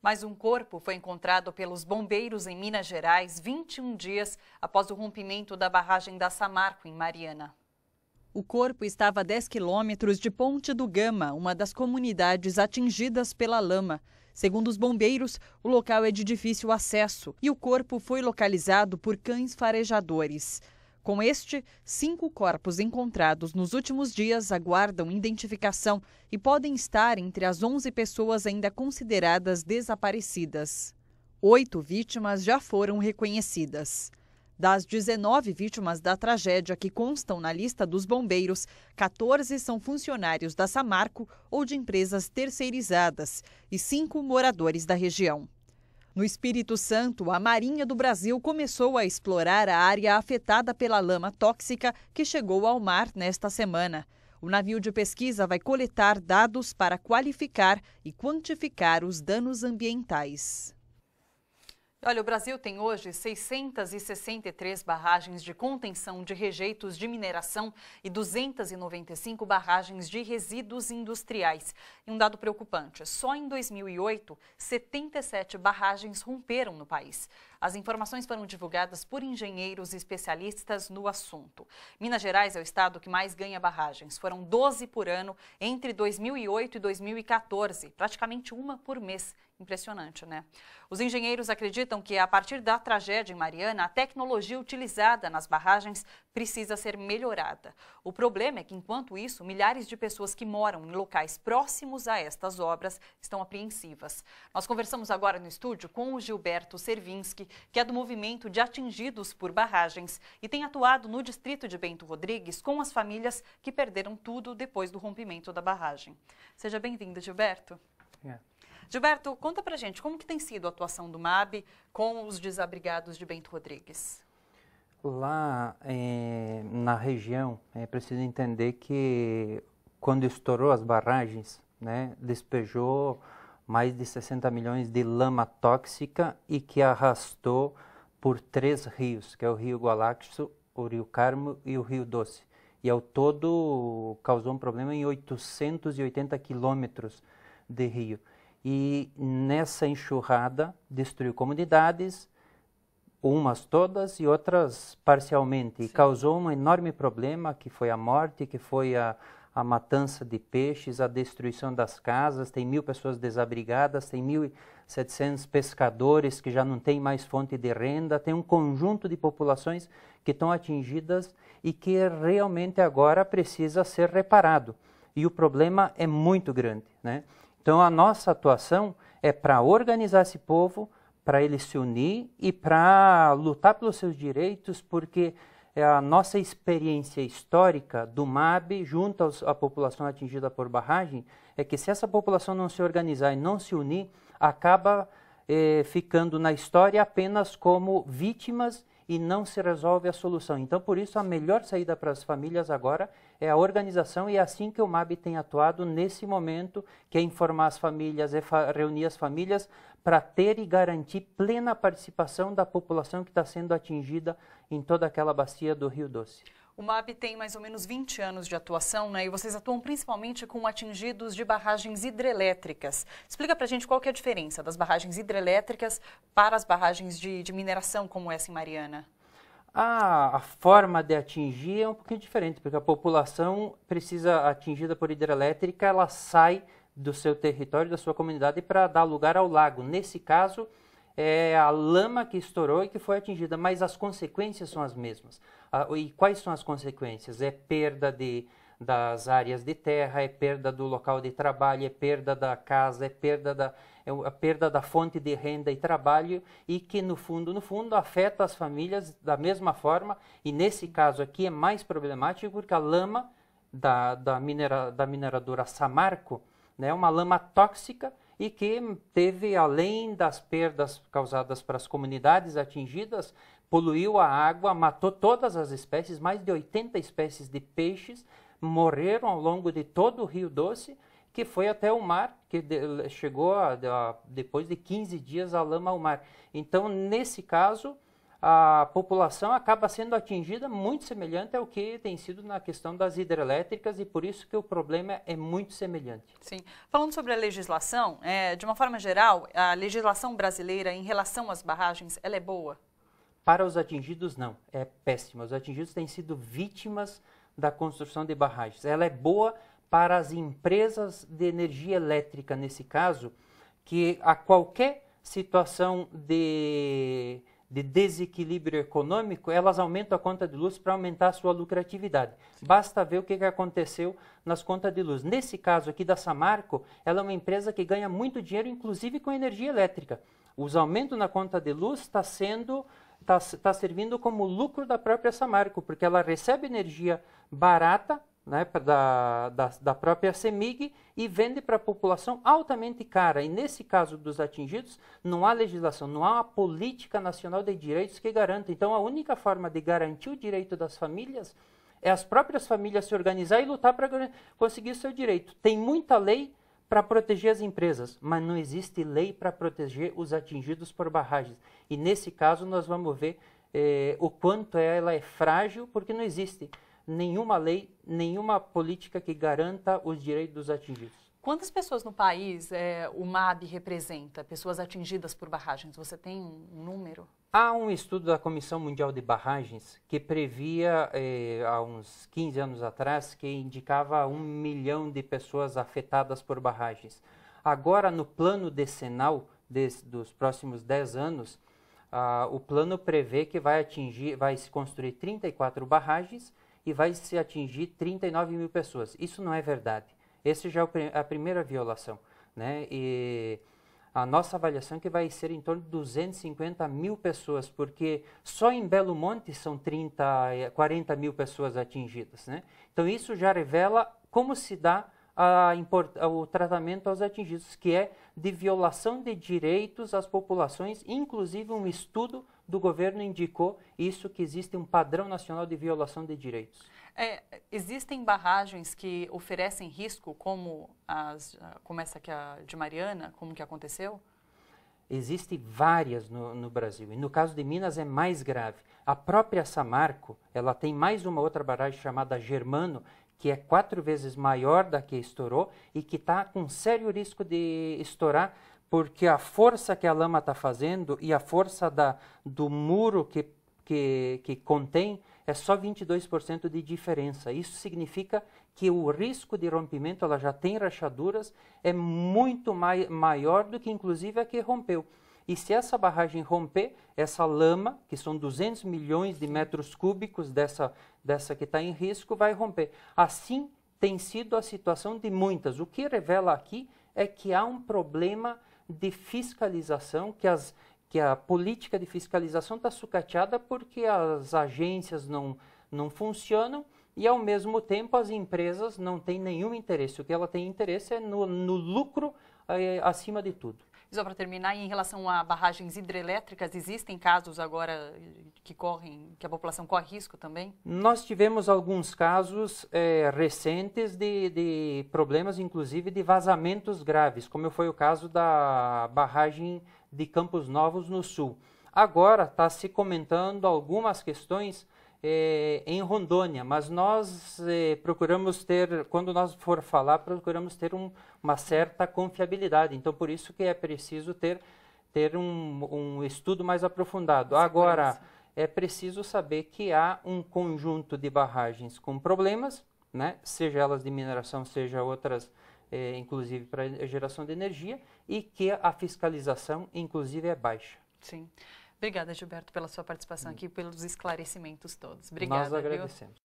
Mais um corpo foi encontrado pelos bombeiros em Minas Gerais 21 dias após o rompimento da barragem da Samarco, em Mariana. O corpo estava a 10 quilômetros de Ponte do Gama, uma das comunidades atingidas pela lama. Segundo os bombeiros, o local é de difícil acesso e o corpo foi localizado por cães farejadores. Com este, cinco corpos encontrados nos últimos dias aguardam identificação e podem estar entre as 11 pessoas ainda consideradas desaparecidas. Oito vítimas já foram reconhecidas. Das 19 vítimas da tragédia que constam na lista dos bombeiros, 14 são funcionários da Samarco ou de empresas terceirizadas e cinco moradores da região. No Espírito Santo, a Marinha do Brasil começou a explorar a área afetada pela lama tóxica que chegou ao mar nesta semana. O navio de pesquisa vai coletar dados para qualificar e quantificar os danos ambientais. Olha, o Brasil tem hoje 663 barragens de contenção de rejeitos de mineração e 295 barragens de resíduos industriais. E um dado preocupante: só em 2008, 77 barragens romperam no país. As informações foram divulgadas por engenheiros especialistas no assunto. Minas Gerais é o estado que mais ganha barragens. Foram 12 por ano entre 2008 e 2014, praticamente uma por mês. Impressionante, né? Os engenheiros acreditam que, a partir da tragédia em Mariana, a tecnologia utilizada nas barragens precisa ser melhorada. O problema é que, enquanto isso, milhares de pessoas que moram em locais próximos a estas obras estão apreensivas. Nós conversamos agora no estúdio com o Gilberto Servinski, que é do movimento de atingidos por barragens e tem atuado no distrito de Bento Rodrigues com as famílias que perderam tudo depois do rompimento da barragem. Seja bem-vindo, Gilberto. É. Gilberto, conta pra gente como que tem sido a atuação do MAB com os desabrigados de Bento Rodrigues. Lá é, na região, é preciso entender que quando estourou as barragens, né, despejou mais de 60 milhões de lama tóxica e que arrastou por três rios, que é o Rio Gualaxo, o Rio Carmo e o Rio Doce. E ao todo causou um problema em 880 quilômetros de rio. E nessa enxurrada destruiu comunidades, umas todas e outras parcialmente. Sim. E causou um enorme problema, que foi a morte, que foi a, a matança de peixes, a destruição das casas, tem mil pessoas desabrigadas, tem 1.700 pescadores que já não têm mais fonte de renda, tem um conjunto de populações que estão atingidas e que realmente agora precisa ser reparado. E o problema é muito grande. Né? Então a nossa atuação é para organizar esse povo, para ele se unir e para lutar pelos seus direitos, porque é, a nossa experiência histórica do MAB junto aos, à população atingida por barragem é que se essa população não se organizar e não se unir, acaba eh, ficando na história apenas como vítimas e não se resolve a solução. Então, por isso, a melhor saída para as famílias agora é a organização e é assim que o MAB tem atuado nesse momento, que é informar as famílias, é reunir as famílias para ter e garantir plena participação da população que está sendo atingida em toda aquela bacia do Rio Doce. O MAB tem mais ou menos 20 anos de atuação, né? E vocês atuam principalmente com atingidos de barragens hidrelétricas. Explica pra gente qual que é a diferença das barragens hidrelétricas para as barragens de, de mineração, como essa em Mariana. A, a forma de atingir é um pouquinho diferente, porque a população precisa atingida por hidrelétrica, ela sai do seu território, da sua comunidade, para dar lugar ao lago. Nesse caso, é a lama que estourou e que foi atingida, mas as consequências são as mesmas. Ah, e quais são as consequências? É perda de das áreas de terra, é perda do local de trabalho, é perda da casa, é perda da é a perda da fonte de renda e trabalho e que no fundo, no fundo afeta as famílias da mesma forma e nesse caso aqui é mais problemático porque a lama da, da, minera, da mineradora Samarco né, é né, uma lama tóxica e que teve, além das perdas causadas para as comunidades atingidas, poluiu a água, matou todas as espécies, mais de 80 espécies de peixes, morreram ao longo de todo o Rio Doce, que foi até o mar, que de, chegou a, a, depois de 15 dias a lama ao mar. Então, nesse caso, a população acaba sendo atingida muito semelhante ao que tem sido na questão das hidrelétricas e por isso que o problema é muito semelhante. Sim. Falando sobre a legislação, é, de uma forma geral, a legislação brasileira em relação às barragens, ela é boa? Para os atingidos, não. É péssima. Os atingidos têm sido vítimas da construção de barragens. Ela é boa para as empresas de energia elétrica, nesse caso, que a qualquer situação de, de desequilíbrio econômico, elas aumentam a conta de luz para aumentar a sua lucratividade. Sim. Basta ver o que, que aconteceu nas contas de luz. Nesse caso aqui da Samarco, ela é uma empresa que ganha muito dinheiro, inclusive com energia elétrica. Os aumentos na conta de luz está sendo está tá servindo como lucro da própria Samarco, porque ela recebe energia barata né, da, da, da, própria CEMIG e vende para a população altamente cara. E nesse caso dos atingidos, não há legislação, não há uma política nacional de direitos que garanta. Então, a única forma de garantir o direito das famílias é as próprias famílias se organizar e lutar para conseguir o seu direito. Tem muita lei, para proteger as empresas, mas não existe lei para proteger os atingidos por barragens. E nesse caso nós vamos ver eh, o quanto ela é frágil, porque não existe nenhuma lei, nenhuma política que garanta os direitos dos atingidos. Quantas pessoas no país eh, o MAB representa, pessoas atingidas por barragens? Você tem um número? Há um estudo da Comissão Mundial de Barragens que previa, eh, há uns 15 anos atrás, que indicava um milhão de pessoas afetadas por barragens. Agora, no plano decenal des, dos próximos 10 anos, ah, o plano prevê que vai atingir, vai se construir 34 barragens e vai se atingir 39 mil pessoas. Isso não é verdade. Esse já é a primeira violação, né? E a nossa avaliação é que vai ser em torno de 250 mil pessoas, porque só em Belo Monte são 30, 40 eh, mil pessoas atingidas. Né? Então isso já revela como se dá a, a, o tratamento aos atingidos, que é de violação de direitos às populações, inclusive um estudo do governo indicou isso que existe um padrão nacional de violação de direitos. É, existem barragens que oferecem risco, como, as, como essa que a de Mariana, como que aconteceu? Existem várias no, no, Brasil, e no caso de Minas é mais grave. A própria Samarco, ela tem mais uma outra barragem chamada Germano, que é quatro vezes maior da que estourou e que está com sério risco de estourar porque a força que a lama está fazendo e a força da, do muro que, que, que contém é só 22% de diferença. Isso significa que o risco de rompimento, ela já tem rachaduras, é muito mai, maior do que inclusive a que rompeu. E se essa barragem romper, essa lama, que são 200 milhões de metros cúbicos dessa, dessa que está em risco, vai romper. Assim tem sido a situação de muitas. O que revela aqui é que há um problema de fiscalização, que, as, que a política de fiscalização está sucateada porque as agências não, não funcionam e, ao mesmo tempo, as empresas não têm nenhum interesse. O que ela tem interesse é no, no lucro eh, acima de tudo. E só para terminar, em relação a barragens hidrelétricas, existem casos agora eh, que correm, que a população corre risco também? Nós tivemos alguns casos é, recentes de, de problemas, inclusive de vazamentos graves, como foi o caso da barragem de Campos Novos no Sul. Agora está se comentando algumas questões é, em Rondônia, mas nós é, procuramos ter, quando nós for falar, procuramos ter um, uma certa confiabilidade. Então, por isso que é preciso ter, ter um, um estudo mais aprofundado. Agora, é preciso saber que há um conjunto de barragens com problemas, né? seja elas de mineração, seja outras, é, inclusive para geração de energia, e que a fiscalização, inclusive, é baixa. Sim. Obrigada, Gilberto, pela sua participação hum. aqui, pelos esclarecimentos todos. Obrigada. Nós agradecemos. Viu?